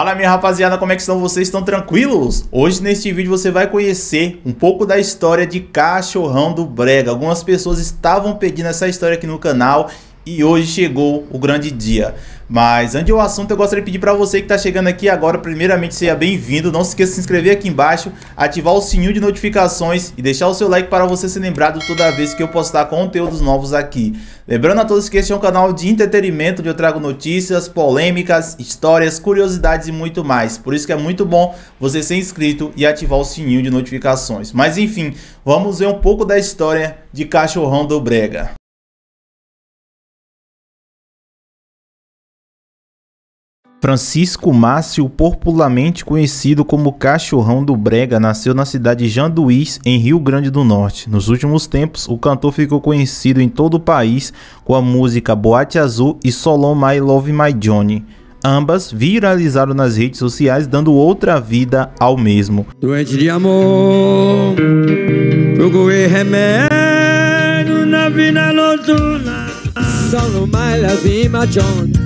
Fala minha rapaziada, como é que estão vocês? Estão tranquilos? Hoje neste vídeo você vai conhecer um pouco da história de Cachorrão do Brega. Algumas pessoas estavam pedindo essa história aqui no canal e hoje chegou o grande dia. Mas antes do assunto, eu gostaria de pedir para você que está chegando aqui agora, primeiramente seja bem-vindo. Não se esqueça de se inscrever aqui embaixo, ativar o sininho de notificações e deixar o seu like para você ser lembrado toda vez que eu postar conteúdos novos aqui. Lembrando a todos que este é um canal de entretenimento onde eu trago notícias, polêmicas, histórias, curiosidades e muito mais. Por isso que é muito bom você ser inscrito e ativar o sininho de notificações. Mas enfim, vamos ver um pouco da história de Cachorrão do Brega. Francisco Márcio, popularmente conhecido como Cachorrão do Brega, nasceu na cidade de Janduís, em Rio Grande do Norte. Nos últimos tempos, o cantor ficou conhecido em todo o país com a música Boate Azul e Solon My Love My Johnny. Ambas viralizaram nas redes sociais, dando outra vida ao mesmo. Doente de amor, remédio na vida noturna. Solon My Love My Johnny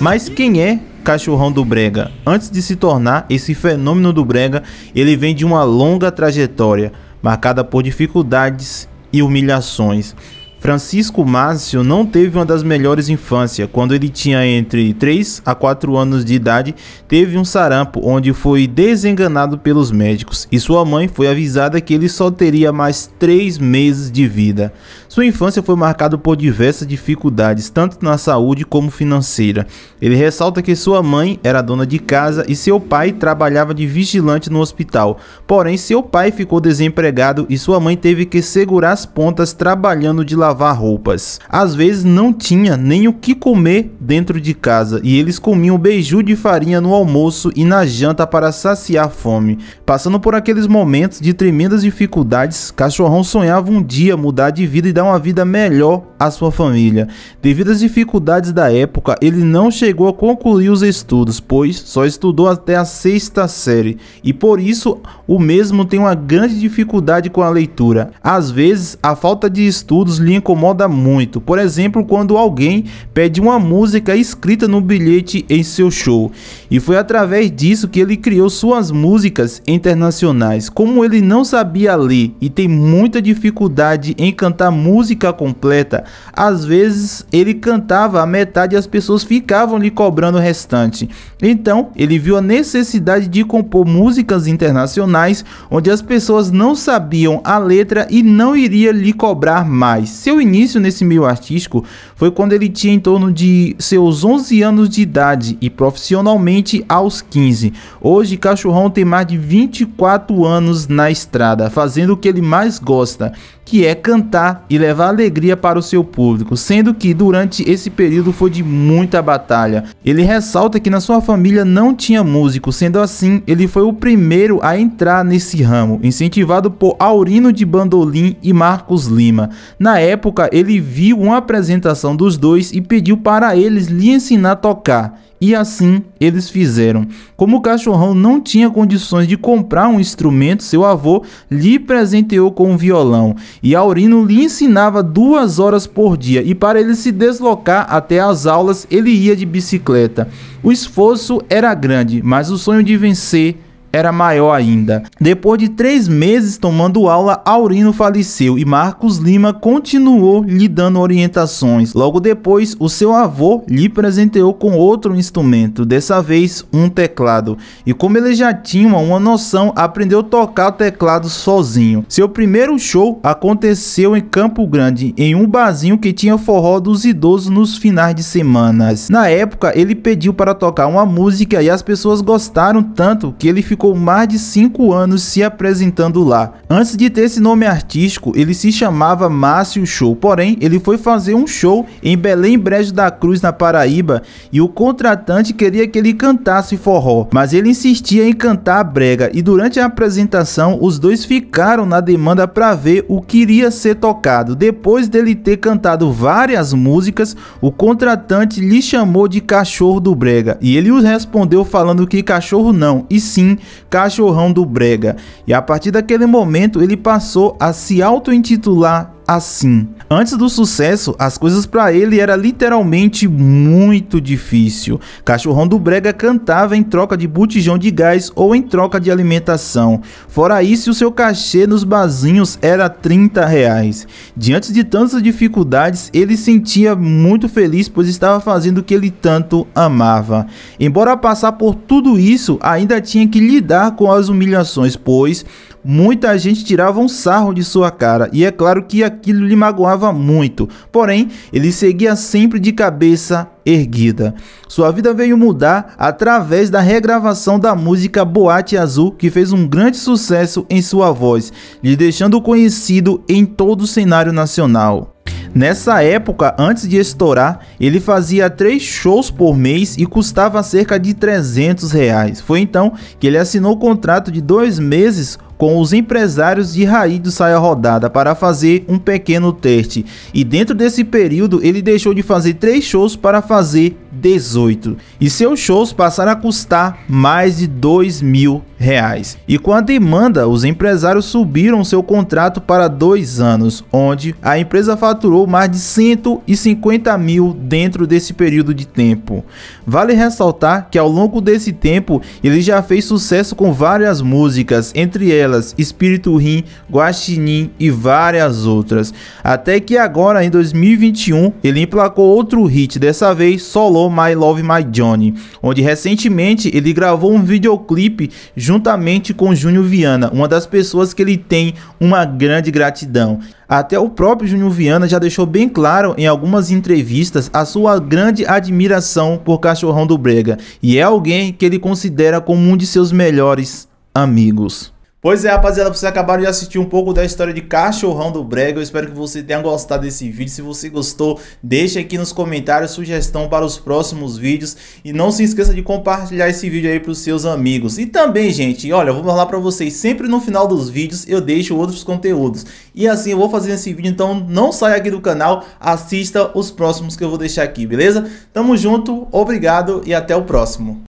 mas quem é Cachorrão do Brega? Antes de se tornar esse fenômeno do Brega, ele vem de uma longa trajetória, marcada por dificuldades e humilhações. Francisco Márcio não teve uma das melhores infâncias. Quando ele tinha entre 3 a 4 anos de idade, teve um sarampo, onde foi desenganado pelos médicos, e sua mãe foi avisada que ele só teria mais 3 meses de vida. Sua infância foi marcada por diversas dificuldades, tanto na saúde como financeira. Ele ressalta que sua mãe era dona de casa e seu pai trabalhava de vigilante no hospital. Porém, seu pai ficou desempregado e sua mãe teve que segurar as pontas trabalhando de lavagem lavar roupas. Às vezes não tinha nem o que comer dentro de casa e eles comiam beiju de farinha no almoço e na janta para saciar fome. Passando por aqueles momentos de tremendas dificuldades, Cachorrão sonhava um dia mudar de vida e dar uma vida melhor à sua família. Devido às dificuldades da época, ele não chegou a concluir os estudos, pois só estudou até a sexta série e por isso o mesmo tem uma grande dificuldade com a leitura. Às vezes, a falta de estudos lhe incomoda muito. Por exemplo, quando alguém pede uma música escrita no bilhete em seu show. E foi através disso que ele criou suas músicas internacionais. Como ele não sabia ler e tem muita dificuldade em cantar música completa, às vezes ele cantava a metade e as pessoas ficavam lhe cobrando o restante. Então, ele viu a necessidade de compor músicas internacionais onde as pessoas não sabiam a letra e não iria lhe cobrar mais seu início nesse meio artístico foi quando ele tinha em torno de seus 11 anos de idade e profissionalmente aos 15. Hoje, Cachorrão tem mais de 24 anos na estrada, fazendo o que ele mais gosta, que é cantar e levar alegria para o seu público, sendo que durante esse período foi de muita batalha. Ele ressalta que na sua família não tinha músico, sendo assim, ele foi o primeiro a entrar nesse ramo, incentivado por Aurino de Bandolim e Marcos Lima. Na época, ele viu uma apresentação dos dois e pediu para eles lhe ensinar a tocar. E assim eles fizeram. Como o cachorrão não tinha condições de comprar um instrumento, seu avô lhe presenteou com um violão. E Aurino lhe ensinava duas horas por dia. E para ele se deslocar até as aulas, ele ia de bicicleta. O esforço era grande, mas o sonho de vencer era maior ainda. Depois de três meses tomando aula, Aurino faleceu e Marcos Lima continuou lhe dando orientações. Logo depois, o seu avô lhe presenteou com outro instrumento, dessa vez um teclado. E como ele já tinha uma noção, aprendeu a tocar o teclado sozinho. Seu primeiro show aconteceu em Campo Grande, em um barzinho que tinha forró dos idosos nos finais de semanas. Na época, ele pediu para tocar uma música e as pessoas gostaram tanto que ele ficou ficou mais de 5 anos se apresentando lá. Antes de ter esse nome artístico, ele se chamava Márcio Show, porém, ele foi fazer um show em Belém Brejo da Cruz, na Paraíba, e o contratante queria que ele cantasse forró, mas ele insistia em cantar brega, e durante a apresentação, os dois ficaram na demanda para ver o que iria ser tocado. Depois dele ter cantado várias músicas, o contratante lhe chamou de cachorro do brega, e ele os respondeu falando que cachorro não, e sim Cachorrão do Brega, e a partir daquele momento ele passou a se auto-intitular assim. Antes do sucesso, as coisas para ele era literalmente muito difícil. Cachorrão do Brega cantava em troca de botijão de gás ou em troca de alimentação. Fora isso, o seu cachê nos barzinhos era 30 reais. Diante de tantas dificuldades, ele sentia muito feliz pois estava fazendo o que ele tanto amava. Embora passar por tudo isso, ainda tinha que lidar com as humilhações, pois Muita gente tirava um sarro de sua cara, e é claro que aquilo lhe magoava muito. Porém, ele seguia sempre de cabeça erguida. Sua vida veio mudar através da regravação da música Boate Azul, que fez um grande sucesso em sua voz, lhe deixando conhecido em todo o cenário nacional. Nessa época, antes de estourar, ele fazia três shows por mês e custava cerca de 300 reais. Foi então que ele assinou o contrato de dois meses com os empresários de Raí do Saia Rodada para fazer um pequeno teste. E dentro desse período, ele deixou de fazer três shows para fazer 2018 e seus shows passaram a custar mais de 2 mil reais. E com a demanda, os empresários subiram seu contrato para dois anos, onde a empresa faturou mais de 150 mil dentro desse período de tempo. Vale ressaltar que ao longo desse tempo ele já fez sucesso com várias músicas, entre elas Espírito Rim, Guaxinim e várias outras. Até que agora, em 2021, ele emplacou outro hit, dessa vez solo My Love My Johnny, onde recentemente ele gravou um videoclipe juntamente com Júnior Viana, uma das pessoas que ele tem uma grande gratidão. Até o próprio Júnior Viana já deixou bem claro em algumas entrevistas a sua grande admiração por Cachorrão do Brega, e é alguém que ele considera como um de seus melhores amigos. Pois é, rapaziada, vocês acabaram de assistir um pouco da história de Cachorrão do Brega. Eu espero que você tenha gostado desse vídeo. Se você gostou, deixe aqui nos comentários sugestão para os próximos vídeos. E não se esqueça de compartilhar esse vídeo aí para os seus amigos. E também, gente, olha, eu vou falar para vocês, sempre no final dos vídeos eu deixo outros conteúdos. E assim eu vou fazer esse vídeo, então não saia aqui do canal, assista os próximos que eu vou deixar aqui, beleza? Tamo junto, obrigado e até o próximo.